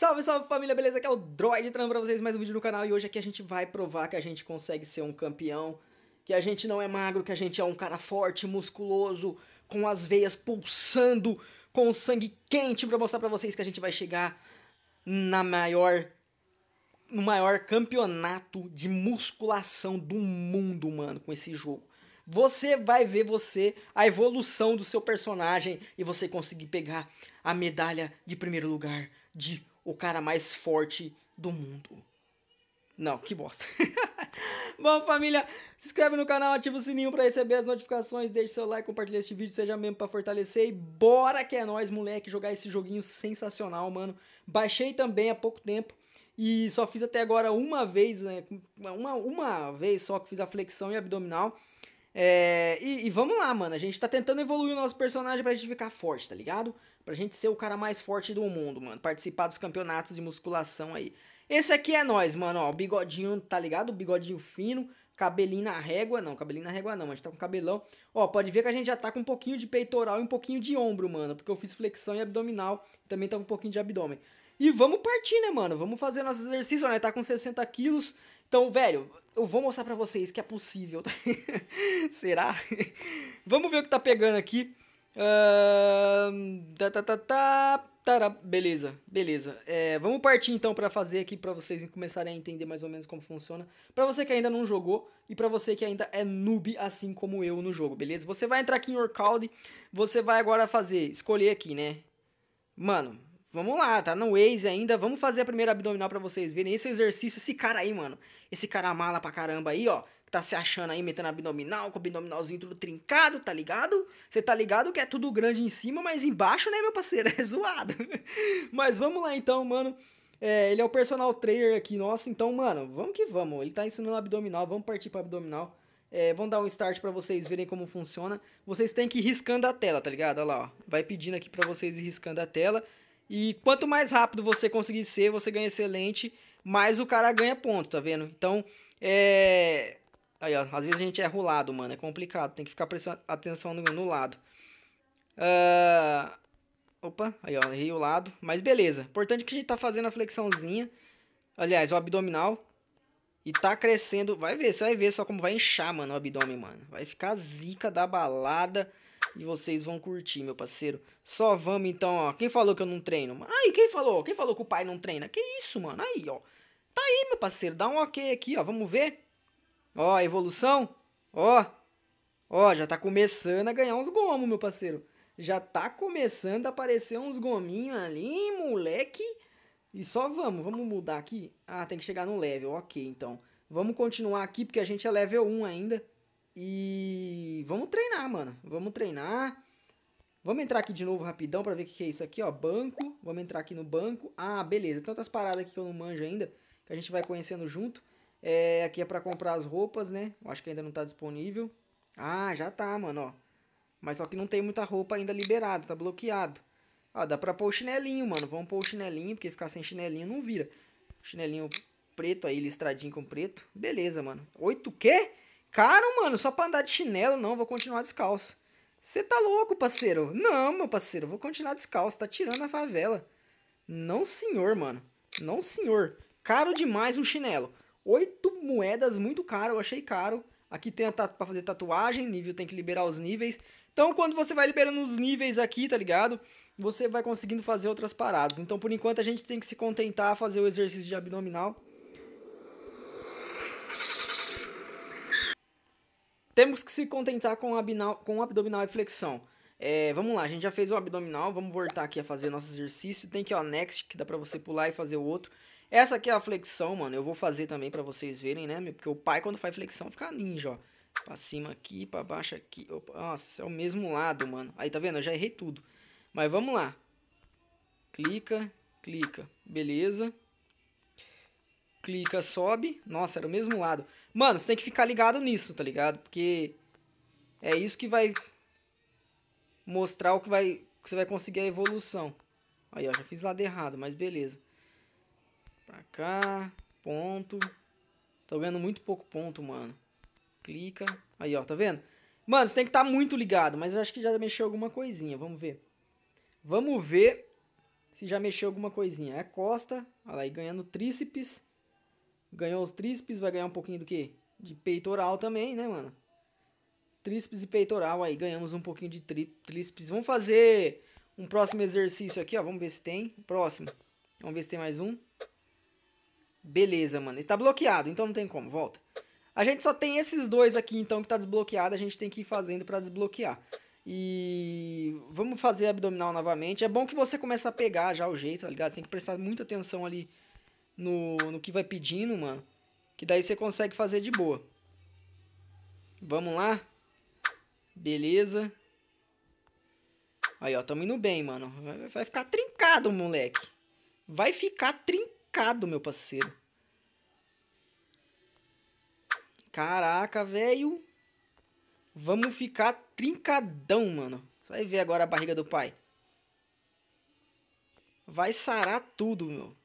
Salve, salve família, beleza? Aqui é o Droid trazendo pra vocês mais um vídeo no canal e hoje aqui a gente vai provar que a gente consegue ser um campeão, que a gente não é magro, que a gente é um cara forte, musculoso, com as veias pulsando, com o sangue quente pra mostrar pra vocês que a gente vai chegar na maior no maior campeonato de musculação do mundo, mano, com esse jogo. Você vai ver você a evolução do seu personagem e você conseguir pegar a medalha de primeiro lugar de o cara mais forte do mundo. Não, que bosta. Bom, família, se inscreve no canal, ativa o sininho para receber as notificações, deixe seu like, compartilha este vídeo, seja mesmo para fortalecer e bora que é nós, moleque, jogar esse joguinho sensacional, mano. Baixei também há pouco tempo e só fiz até agora uma vez, né, uma, uma vez só que fiz a flexão e abdominal. É, e, e, vamos lá, mano, a gente tá tentando evoluir o nosso personagem pra gente ficar forte, tá ligado? Pra gente ser o cara mais forte do mundo, mano. Participar dos campeonatos de musculação aí. Esse aqui é nós, mano, ó. Bigodinho, tá ligado? Bigodinho fino. Cabelinho na régua, não, cabelinho na régua não, a gente tá com cabelão. Ó, pode ver que a gente já tá com um pouquinho de peitoral e um pouquinho de ombro, mano, porque eu fiz flexão e abdominal, também tá com um pouquinho de abdômen. E vamos partir, né, mano? Vamos fazer nossos exercícios, né? Tá com 60 quilos, então, velho, eu vou mostrar para vocês que é possível. Tá? Será? Vamos ver o que tá pegando aqui. Uh, tá, tá, tá, tá, beleza, beleza. É, vamos partir então para fazer aqui para vocês começarem a entender mais ou menos como funciona. Para você que ainda não jogou e para você que ainda é noob assim como eu no jogo, beleza? Você vai entrar aqui em Orcald, você vai agora fazer, escolher aqui, né? Mano, vamos lá, tá no Waze ainda, vamos fazer a primeira abdominal para vocês verem esse exercício, esse cara aí, mano. Esse cara mala pra caramba aí, ó tá se achando aí, metendo abdominal, com o abdominalzinho tudo trincado, tá ligado? Você tá ligado que é tudo grande em cima, mas embaixo, né, meu parceiro? É zoado. mas vamos lá então, mano. É, ele é o personal trainer aqui nosso, então, mano, vamos que vamos. Ele tá ensinando abdominal, vamos partir para abdominal. É, vamos dar um start para vocês verem como funciona. Vocês têm que ir riscando a tela, tá ligado? Olha lá, ó. Vai pedindo aqui para vocês ir riscando a tela. E quanto mais rápido você conseguir ser, você ganha excelente, mais o cara ganha ponto, tá vendo? Então, é Aí, ó, às vezes a gente é o mano, é complicado, tem que ficar prestando atenção no, no lado. Uh, opa, aí, ó, errei o lado, mas beleza. Importante que a gente tá fazendo a flexãozinha, aliás, o abdominal, e tá crescendo, vai ver, você vai ver só como vai inchar, mano, o abdômen, mano. Vai ficar zica da balada e vocês vão curtir, meu parceiro. Só vamos então, ó. Quem falou que eu não treino? Aí, quem falou? Quem falou que o pai não treina? Que isso, mano? Aí, ó. Tá aí, meu parceiro. Dá um ok aqui, ó. Vamos ver. Ó, evolução. Ó. Ó, já tá começando a ganhar uns gomos, meu parceiro. Já tá começando a aparecer uns gominhos ali, moleque. E só vamos, vamos mudar aqui. Ah, tem que chegar no level, ok, então. Vamos continuar aqui, porque a gente é level 1 ainda. E vamos treinar, mano. Vamos treinar. Vamos entrar aqui de novo rapidão pra ver o que, é isso aqui, ó. Banco. Vamos entrar aqui no banco. Ah, beleza. tem outras paradas aqui que eu não manjo ainda, que a gente vai conhecendo junto. É, aqui é para comprar as roupas, né? Eu acho que ainda não tá disponível. Ah, já tá, mano, ó. Mas só que não tem muita roupa ainda liberada, tá bloqueado. Ah, dá pra pôr o chinelinho, mano. Vamos pôr o chinelinho, porque ficar sem chinelinho não vira. Chinelinho preto aí, listradinho com preto. Beleza, mano. Oito quê? Caro, mano, só pra andar de chinelo, não. Vou continuar descalço. Você tá louco, parceiro? Não, meu parceiro, vou continuar descalço. Tá tirando a favela. Não, senhor, mano. Não, senhor. Caro demais um chinelo. Oito moedas, muito caro, eu achei caro. Aqui tem para fazer tatuagem, nível tem que liberar os níveis. Então, quando você vai liberando os níveis aqui, tá ligado? Você vai conseguindo fazer outras paradas. Então, por enquanto, a gente tem que se contentar a fazer o exercício de abdominal. Temos que se contentar com, abinal, com abdominal e flexão. É, vamos lá, a gente já fez o abdominal, vamos voltar aqui a fazer nosso exercício. Tem que, ó, next, que dá pra você pular e fazer o outro. Essa aqui é a flexão, mano. Eu vou fazer também pra vocês verem, né? Porque o pai, quando faz flexão, fica ninja, ó. Pra cima aqui, pra baixo aqui. Opa, nossa, é o mesmo lado, mano. Aí, tá vendo? Eu já errei tudo. Mas vamos lá. Clica, clica. Beleza. Clica, sobe. Nossa, era o mesmo lado. Mano, você tem que ficar ligado nisso, tá ligado? Porque é isso que vai mostrar o que vai... Que você vai conseguir a evolução. Aí, ó, já fiz lado errado, mas beleza. Pra cá. Ponto. Tô ganhando muito pouco ponto, mano. Clica. Aí, ó, tá vendo? Mano, você tem que estar tá muito ligado, mas eu acho que já mexeu alguma coisinha. Vamos ver. Vamos ver se já mexeu alguma coisinha. É costa, olha lá, e ganhando tríceps. Ganhou os tríceps, vai ganhar um pouquinho do quê? De peitoral também, né, mano? Tríceps e peitoral, aí ganhamos um pouquinho de tri tríceps. Vamos fazer um próximo exercício aqui, ó. Vamos ver se tem. Próximo. Vamos ver se tem mais um. Beleza, mano. está tá bloqueado, então não tem como. Volta. A gente só tem esses dois aqui, então, que tá desbloqueado. A gente tem que ir fazendo para desbloquear. E vamos fazer abdominal novamente. É bom que você começa a pegar já o jeito, tá ligado? Você tem que prestar muita atenção ali no, no que vai pedindo, mano. Que daí você consegue fazer de boa. Vamos lá. Beleza. Aí, ó, tamo indo bem, mano. Vai ficar trincado, moleque. Vai ficar trincado chocado, meu parceiro. Caraca, velho. Vamos ficar trincadão, mano. Vai ver agora a barriga do pai. Vai sarar tudo, meu.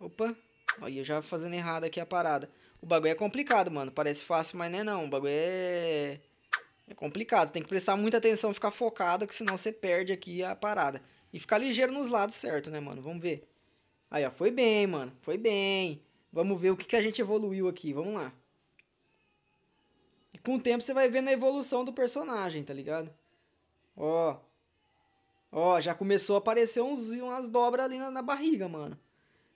Opa. Aí eu já fazendo errado aqui a parada. O bagulho é complicado, mano. Parece fácil, mas não é não. O bagulho é... É complicado. Tem que prestar muita atenção, ficar focado, que senão você perde aqui a parada. E ficar ligeiro nos lados certo, né, mano? Vamos ver. Aí, ó, foi bem, mano. Foi bem. Vamos ver o que, que a gente evoluiu aqui. Vamos lá. E com o tempo você vai vendo a evolução do personagem, tá ligado? Ó. Ó, já começou a aparecer uns, umas dobras ali na, na barriga, mano.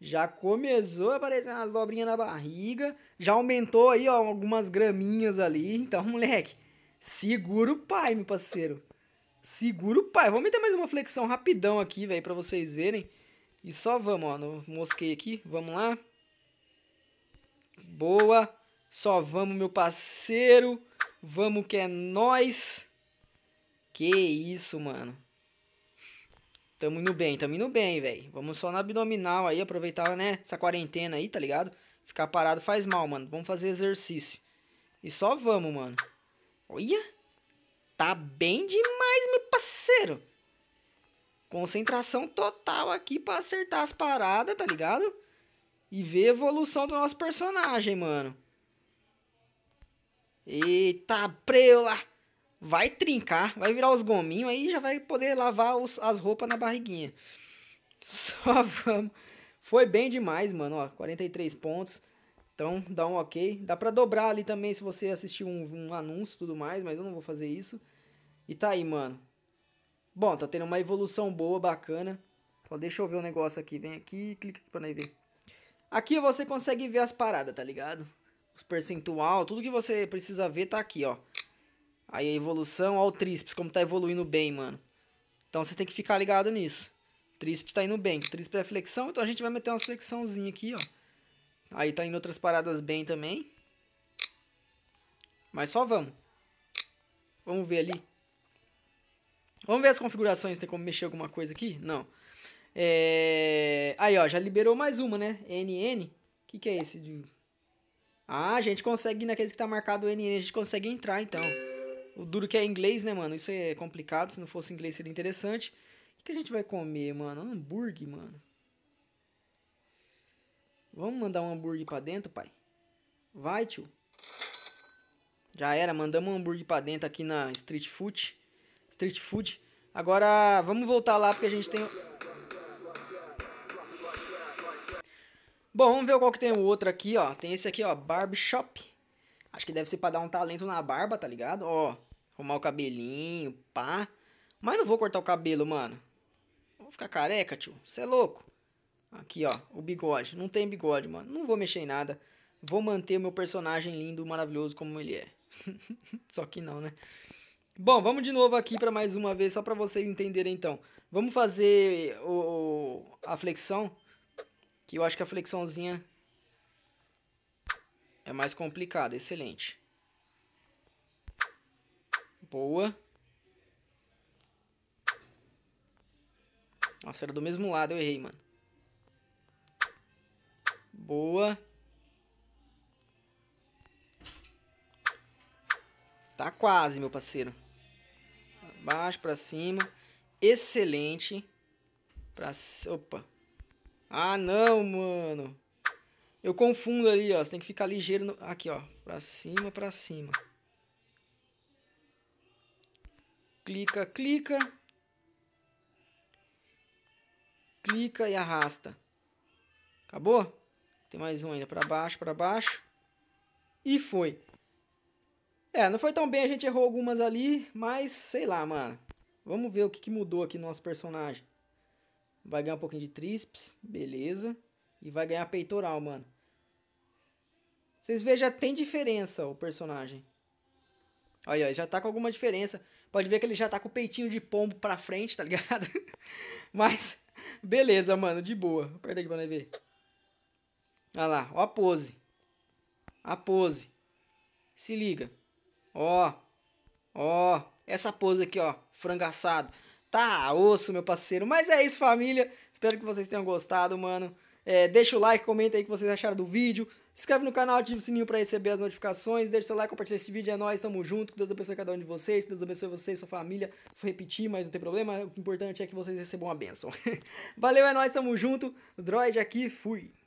Já começou a aparecer umas dobrinhas na barriga. Já aumentou aí, ó, algumas graminhas ali. Então, moleque, segura o pai, meu parceiro. Segura o pai. Vamos meter mais uma flexão rapidão aqui, velho, pra vocês verem. E só vamos, ó. No, mosquei aqui. Vamos lá. Boa. Só vamos, meu parceiro. Vamos que é nós. Que isso, mano. Tamo indo bem, tamo indo bem, velho. Vamos só na abdominal aí, aproveitar, né, essa quarentena aí, tá ligado? Ficar parado faz mal, mano. Vamos fazer exercício. E só vamos, mano. Olha! Tá bem demais, meu parceiro. Concentração total aqui pra acertar as paradas, tá ligado? E ver a evolução do nosso personagem, mano. Eita, preula! Vai trincar, vai virar os gominhos aí já vai poder lavar os, as roupas na barriguinha. Só vamos. Foi bem demais, mano, ó, 43 pontos. Então, dá um ok. Dá pra dobrar ali também se você assistir um, um anúncio e tudo mais, mas eu não vou fazer isso. E tá aí, mano. Bom, tá tendo uma evolução boa, bacana. só deixa eu ver um negócio aqui. Vem aqui, clica aqui pra nós ver. Aqui você consegue ver as paradas, tá ligado? Os percentual, tudo que você precisa ver tá aqui, ó. Aí a evolução, ó o tríceps, como tá evoluindo bem, mano. Então você tem que ficar ligado nisso. Tríceps tá indo bem. Tríceps é flexão, então a gente vai meter uma flexãozinha aqui, ó. Aí tá indo outras paradas bem também. Mas só vamos. Vamos ver ali. Vamos ver as configurações, tem como mexer alguma coisa aqui? Não. É... Aí, ó, já liberou mais uma, né? NN. O que, que é esse? De... Ah, a gente consegue, naqueles que tá marcado NN, a gente consegue entrar, então. O duro que é inglês, né, mano? Isso é complicado, se não fosse inglês seria interessante. O que, que a gente vai comer, mano? Um hambúrguer, mano. Vamos mandar um hambúrguer pra dentro, pai? Vai, tio. Já era, mandamos um hambúrguer pra dentro aqui na Street Food. Street Food. Agora, vamos voltar lá porque a gente tem... Bom, vamos ver qual que tem o outro aqui, ó. Tem esse aqui, ó, Barbershop. Acho que deve ser pra dar um talento na barba, tá ligado? Ó, arrumar o cabelinho, pá. Mas não vou cortar o cabelo, mano. Vou ficar careca, tio. Você é louco? Aqui, ó, o bigode. Não tem bigode, mano. Não vou mexer em nada. Vou manter o meu personagem lindo, maravilhoso como ele é. Só que não, né? Bom, vamos de novo aqui para mais uma vez, só para vocês entenderem então. Vamos fazer o, a flexão, que eu acho que a flexãozinha é mais complicada, excelente. Boa. Nossa, era do mesmo lado, eu errei, mano. Boa. Tá quase, meu parceiro baixo para cima. Excelente. Pra... Opa. Ah, não, mano. Eu confundo ali, ó. Você tem que ficar ligeiro. No... Aqui, ó. Pra cima, pra cima. Clica, clica. Clica e arrasta. Acabou? Tem mais um ainda. Pra baixo, pra baixo. E foi. É, não foi tão bem, a gente errou algumas ali, mas sei lá, mano. Vamos ver o que, que mudou aqui no nosso personagem. Vai ganhar um pouquinho de tríceps, beleza. E vai ganhar peitoral, mano. Vocês vejam, já tem diferença o personagem. Olha, olha, já tá com alguma diferença. Pode ver que ele já tá com o peitinho de pombo pra frente, tá ligado? Mas, beleza, mano, de boa. Aperta aqui pra nós ver. Olha lá, ó a pose. A pose. Se liga. Ó, ó, essa pose aqui, ó, frango assado. Tá osso, meu parceiro. Mas é isso, família. Espero que vocês tenham gostado, mano. É, deixa o like, comenta aí o que vocês acharam do vídeo. Se inscreve no canal, ativa o sininho pra receber as notificações. Deixa seu like, compartilha esse vídeo. É nóis, tamo junto. Que Deus abençoe cada um de vocês. Que Deus abençoe vocês, sua família. Vou repetir, mas não tem problema. O importante é que vocês recebam a bênção. Valeu, é nóis, tamo junto. Droid aqui, fui.